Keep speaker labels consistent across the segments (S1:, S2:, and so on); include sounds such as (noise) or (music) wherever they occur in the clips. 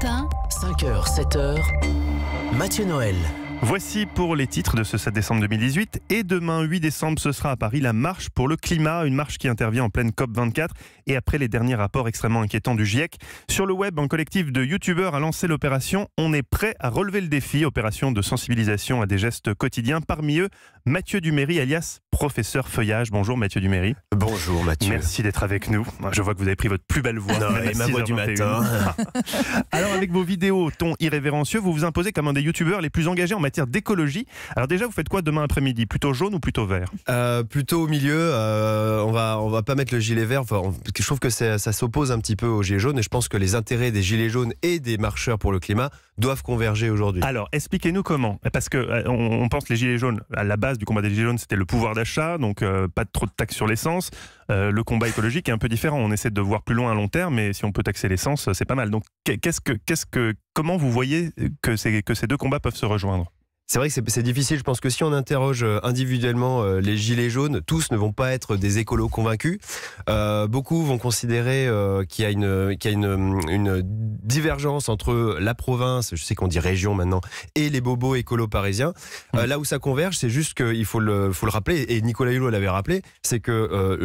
S1: 5h, 7h, Mathieu Noël. Voici pour les titres de ce 7 décembre 2018. Et demain, 8 décembre, ce sera à Paris la marche pour le climat, une marche qui intervient en pleine COP24 et après les derniers rapports extrêmement inquiétants du GIEC. Sur le web, un collectif de youtubeurs a lancé l'opération On est prêt à relever le défi, opération de sensibilisation à des gestes quotidiens. Parmi eux, Mathieu Duméry, alias professeur Feuillage. Bonjour Mathieu Duméry. Bonjour Mathieu. Merci d'être avec nous. Je vois que vous avez pris votre plus belle voix. et ma voix du matin. (laughs) Alors avec vos vidéos, ton irrévérencieux, vous vous imposez comme un des youtubeurs les plus engagés en matière d'écologie. Alors déjà, vous faites quoi demain après-midi Plutôt jaune ou plutôt vert
S2: euh, Plutôt au milieu. Euh, on va on va pas mettre le gilet vert. je trouve que ça s'oppose un petit peu au gilet jaune et je pense que les intérêts des gilets jaunes et des marcheurs pour le climat doivent converger aujourd'hui.
S1: Alors, expliquez-nous comment. Parce que euh, on, pense les gilets jaunes. À la base du combat des gilets jaunes, c'était le pouvoir d'achat, donc euh, pas trop de taxes sur l'essence. Euh, le combat écologique est un peu différent. On essaie de voir plus loin à long terme, mais si on peut taxer l'essence, c'est pas mal. Donc, qu'est-ce que, qu'est-ce que, comment vous voyez que que ces deux combats peuvent se rejoindre c'est vrai que c'est difficile. Je pense que si
S2: on interroge euh, individuellement euh, les gilets jaunes, tous ne vont pas être des écolos convaincus. Euh, beaucoup vont considérer qu'il y a, une, a une, divergence entre la province, je sais qu'on dit région maintenant, et les bobos écolos parisiens. Mm. là où ça converge, c'est juste qu'il faut le, faut le rappeler, et Nicolas Hulot l'avait rappelé, c'est que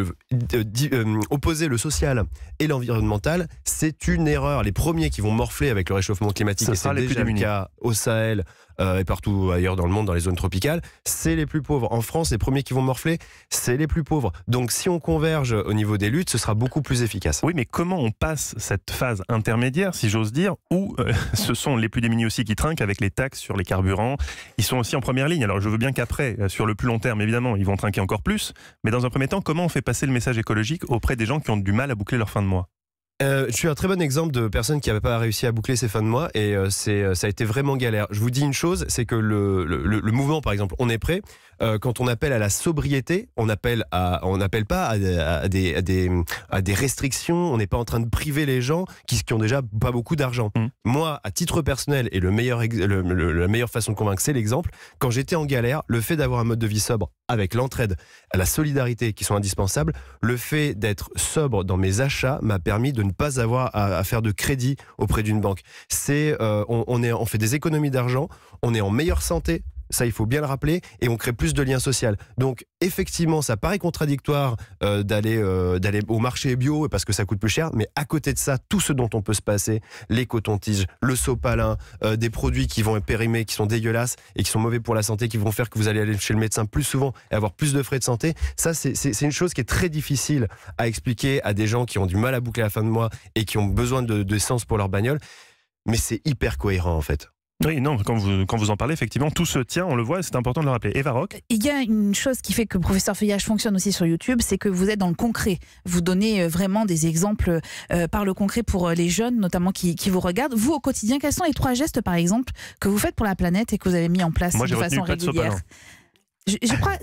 S2: opposer le social et l'environnemental, c'est une erreur. Les premiers qui vont morfler avec le réchauffement climatique, et c'est déjà le cas au Sahel et partout ailleurs dans le monde, dans les zones tropicales, c'est les plus pauvres. En France, les premiers qui vont morfler, c'est les plus pauvres. Donc si on
S1: converge au niveau des luttes, ce sera beaucoup plus efficace. Oui, mais comment on passe cette phase intermédiaire, si j'ose dire, où euh, (laughs) ce sont les plus démunis aussi qui trinquent avec les taxes sur les carburants Ils sont aussi en première ligne. Alors je veux bien qu'après, euh, sur le plus long terme, évidemment, ils vont trinquer encore plus. Mais dans un premier temps, comment on fait passer le message écologique auprès des gens qui ont du mal à boucler leur fin de mois
S2: euh, je suis un très bon exemple de personne qui n'avait pas réussi à boucler ses fins de mois et euh, c'est, euh, ça a été vraiment galère. Je vous dis une chose, c'est que le, le, mouvement, par exemple, on est prêt. quand on appelle à la sobriété, on appelle à, on n'appelle pas à des, à, des, à, des, restrictions. On n'est pas en train de priver les gens qui, qui ont déjà pas beaucoup d'argent. Mmh. Moi, à titre personnel, et le meilleur, la meilleure façon de convaincre, c'est l'exemple. Quand j'étais en galère, le fait d'avoir un mode de vie sobre, avec l'entraide, la solidarité qui sont indispensables, le fait d'être sobre dans mes achats m'a permis de ne pas avoir à, faire de crédit auprès d'une banque. C'est, euh, est, on fait des économies d'argent, on est en meilleure santé ça, il faut bien le rappeler. Et on crée plus de liens sociaux. Donc, effectivement, ça paraît contradictoire euh, d'aller euh, d'aller au marché bio parce que ça coûte plus cher. Mais à côté de ça, tout ce dont on peut se passer, les cotons-tiges, le sopalin, euh, des produits qui vont être périmés, qui sont dégueulasses et qui sont mauvais pour la santé, qui vont faire que vous allez aller chez le médecin plus souvent et avoir plus de frais de santé. Ça, c'est une chose qui est très difficile à expliquer à des gens qui ont du mal à boucler la fin de mois et qui ont besoin de, pour leur bagnole.
S1: Mais c'est hyper cohérent en fait. Oui, non, quand vous, quand vous en parlez, effectivement, tout se tient, on le voit, c'est important de le rappeler. Eva Rock euh, Il y a une chose qui fait que Professeur Feuillage fonctionne aussi sur YouTube, c'est que vous êtes dans le concret. Vous donnez euh, vraiment des exemples euh, par le concret pour les jeunes, notamment qui, qui, vous regardent. Vous, au quotidien, quels sont les trois gestes, par exemple, que vous faites pour la planète et que vous avez mis en place de façon régulière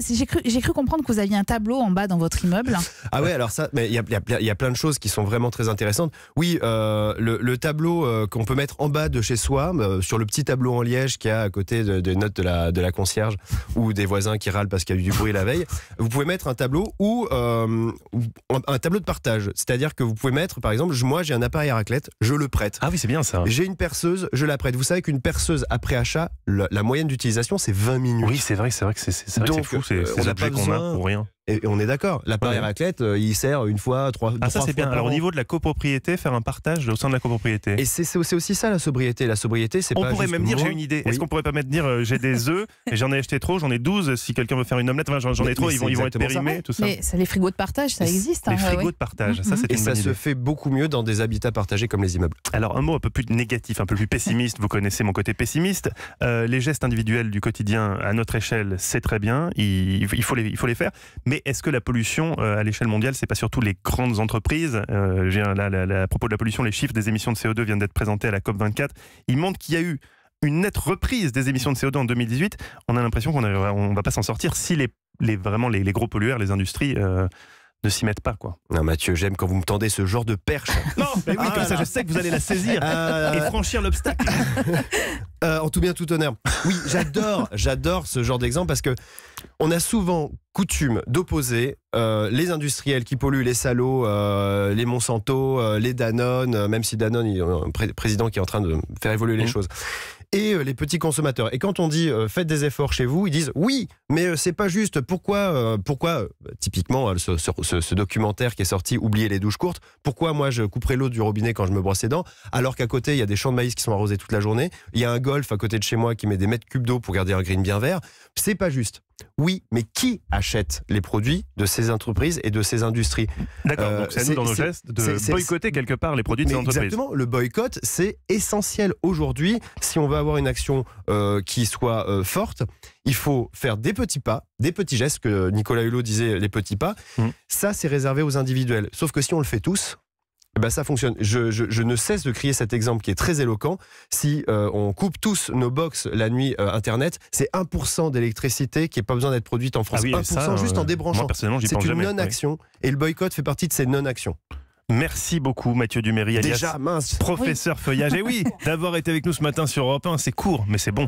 S1: j'ai cru, comprendre que vous aviez un tableau en bas dans votre immeuble.
S2: Ah ouais, alors ça, mais il y, a, plein de choses qui sont vraiment très intéressantes. Oui, euh, le, tableau euh, qu'on peut mettre en bas de chez soi, euh, sur le petit tableau en liège qu'il y a à côté des notes de la, de la concierge ou des voisins qui râlent parce qu'il y a eu du bruit la veille, vous pouvez mettre un tableau ou un tableau de partage. C'est-à-dire que vous pouvez mettre, par exemple, moi j'ai un appareil à raclette, je le prête. Ah oui, c'est bien ça. J'ai une perceuse, je la prête. Vous savez qu'une perceuse après achat, la, la moyenne d'utilisation c'est 20
S1: minutes. Oui, c'est vrai, c'est vrai que c'est c'est vrai Donc, que c'est fou, c'est, ces objets euh, qu'on a pour rien. Et on est d'accord. La ouais. raclette, euh, il sert une fois, trois. Ah, ça, c'est bien. Alors, au niveau de la copropriété, faire un partage au sein de la copropriété. Et c'est aussi ça, la sobriété. La sobriété, c'est pas. On pourrait même dire, j'ai une idée. Est-ce qu'on pourrait pas mettre dire, euh, j'ai des (laughs) œufs, j'en ai acheté trop, j'en ai 12. Si quelqu'un veut faire une omelette, j'en ai trop, ils vont, être périmés, tout ça. Mais les frigos de partage, ça existe. Hein, les frigos de partage, ça, mhm. c'est une Et ça se fait beaucoup mieux dans des habitats partagés comme les immeubles. Alors, un mot un peu plus négatif, un peu plus pessimiste. Vous connaissez mon côté pessimiste. Euh, les gestes individuels du quotidien, à notre échelle, c'est très bien. Il, faut les, il faut les faire. Mais est-ce que la pollution euh, à l'échelle mondiale, c'est pas surtout les grandes entreprises euh, À propos de la pollution, les chiffres des émissions de CO2 viennent d'être présentés à la COP24. Ils montrent qu'il y a eu une nette reprise des émissions de CO2 en 2018. On a l'impression qu'on ne va pas s'en sortir si les, vraiment les, les, gros pollueurs, les industries... Euh, ne s'y mettent pas. Quoi. Non, Mathieu, j'aime quand vous me tendez ce genre de perche. (laughs) non, mais oui, ah comme ça, je sais que vous allez la saisir (laughs) euh, et franchir l'obstacle. (laughs)
S2: Euh, en tout bien, tout honneur. Oui, j'adore, j'adore ce genre d'exemple parce que on a souvent coutume d'opposer euh, les industriels qui polluent, les salauds, les Monsanto, les Danone, même si Danone, est un président qui est en train de faire évoluer les mmh. choses et euh, les petits consommateurs. Et quand on dit euh, faites des efforts chez vous, ils disent oui, mais euh, c'est pas juste. Pourquoi, pourquoi bah, typiquement ce, documentaire qui est sorti, oubliez les douches courtes. Pourquoi moi je couperais l'eau du robinet quand je me brosse les dents, alors qu'à côté il y a des champs de maïs qui sont arrosés toute la journée, il y a un golf à côté de chez moi qui met des mètres cubes d'eau pour garder un green bien vert. C'est pas juste. Oui, mais qui achète les produits de ces entreprises et de ces industries D'accord, euh, donc c'est nous dans nos gestes de boycotter quelque
S1: part les produits de ces entreprises. Exactement,
S2: le boycott, c'est essentiel aujourd'hui. Si on veut avoir une action euh, qui soit euh, forte, il faut faire des petits pas, des petits gestes, que Nicolas Hulot disait les petits pas. Mmh. Ça, c'est réservé aux individuels. Sauf que si on le fait tous, ben ça fonctionne. Je, ne cesse de crier cet exemple qui est très éloquent. Si euh, on coupe tous nos box la nuit euh, Internet, c'est 1% d'électricité qui n'est pas besoin d'être produite en France. 1% ah juste en euh, débranchant. C'est une non-action. Et le
S1: boycott fait partie de ces non-actions. Merci beaucoup Mathieu Duméry, alias Déjà,
S2: professeur feuillage. Et eh oui,
S1: (laughs) d'avoir été avec nous ce matin sur Europe 1, c'est court, mais c'est bon.